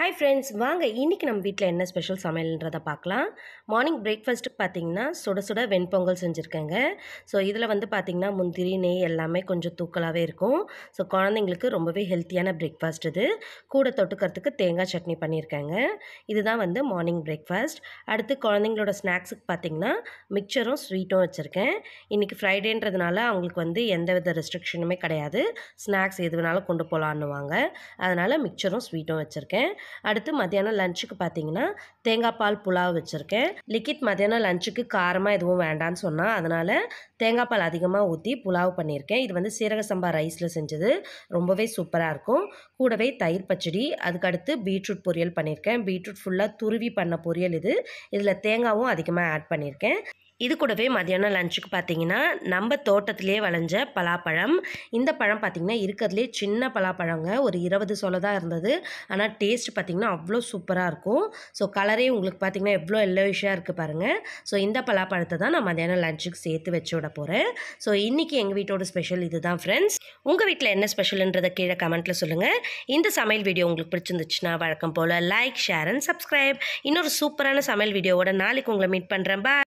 hi friends வாங்க இன்றைக்கி நம்ம வீட்டில் என்ன ஸ்பெஷல் சமையல்ன்றதை பார்க்கலாம் மார்னிங் பிரேக்ஃபாஸ்ட்டுக்கு பார்த்திங்கன்னா சுட சுட வெண்பொங்கல் செஞ்சுருக்கேங்க ஸோ இதில் வந்து பார்த்திங்கன்னா முந்திரி நெய் எல்லாமே கொஞ்சம் தூக்கலாகவே இருக்கும் ஸோ குழந்தைங்களுக்கு ரொம்பவே ஹெல்த்தியான பிரேக்ஃபாஸ்ட் இது கூட தொட்டுக்கிறதுக்கு தேங்காய் சட்னி பண்ணியிருக்கேங்க இதுதான் வந்து மார்னிங் பிரேக்ஃபாஸ்ட் அடுத்து குழந்தைங்களோட ஸ்நாக்ஸுக்கு பார்த்திங்கன்னா மிக்சரும் ஸ்வீட்டும் வச்சுருக்கேன் இன்றைக்கி ஃப்ரைடேன்றதுனால அவங்களுக்கு வந்து எந்த வித ரெஸ்ட்ரிக்ஷனுமே கிடையாது ஸ்நாக்ஸ் எது வேணாலும் கொண்டு போகலான்னுவாங்க அதனால் மிக்சரும் ஸ்வீட்டும் வச்சுருக்கேன் அடுத்து மத்தியானம் லஞ்சுக்கு பார்த்தீங்கன்னா தேங்காய் பால் புலாவ் வச்சுருக்கேன் லிக்விட் மத்தியானம் லஞ்சுக்கு காரமாக எதுவும் வேண்டான்னு சொன்னால் அதனால் தேங்காய் பால் அதிகமாக ஊற்றி புலாவ் பண்ணியிருக்கேன் இது வந்து சீரக சம்பா ரைஸில் செஞ்சது ரொம்பவே சூப்பராக இருக்கும் கூடவே தயிர் பச்சடி அதுக்கடுத்து பீட்ரூட் பொரியல் பண்ணியிருக்கேன் பீட்ரூட் ஃபுல்லாக துருவி பண்ண பொரியல் இது இதில் தேங்காவும் அதிகமாக ஆட் பண்ணியிருக்கேன் இது கூடவே மதியானம் லஞ்சுக்கு பார்த்தீங்கன்னா நம்ம தோட்டத்திலே வளைஞ்ச பலாப்பழம் இந்த பழம் பார்த்திங்கன்னா இருக்கிறதுலே சின்ன பலாப்பழங்க ஒரு இருபது சொல தான் இருந்தது ஆனால் டேஸ்ட் பார்த்திங்கன்னா அவ்வளோ சூப்பராக இருக்கும் ஸோ கலரே உங்களுக்கு பார்த்திங்கன்னா எவ்வளோ எல்லோவிஷாக இருக்குது பாருங்கள் ஸோ இந்த பலாப்பழத்தை தான் நான் மதியானம் லஞ்சுக்கு சேர்த்து வச்சு விட போகிறேன் ஸோ இன்றைக்கி எங்கள் வீட்டோட ஸ்பெஷல் இது தான் ஃப்ரெண்ட்ஸ் உங்கள் வீட்டில் என்ன ஸ்பெஷல்ன்றதை கீழே கமெண்ட்டில் சொல்லுங்கள் இந்த சமையல் வீடியோ உங்களுக்கு பிடிச்சிருந்துச்சுன்னா வழக்கம் போல் லைக் ஷேர் அண்ட் சப்ஸ்கிரைப் இன்னொரு சூப்பரான சமையல் வீடியோவோட நாளைக்கு உங்களை மீட் பண்ணுறேன் பாய்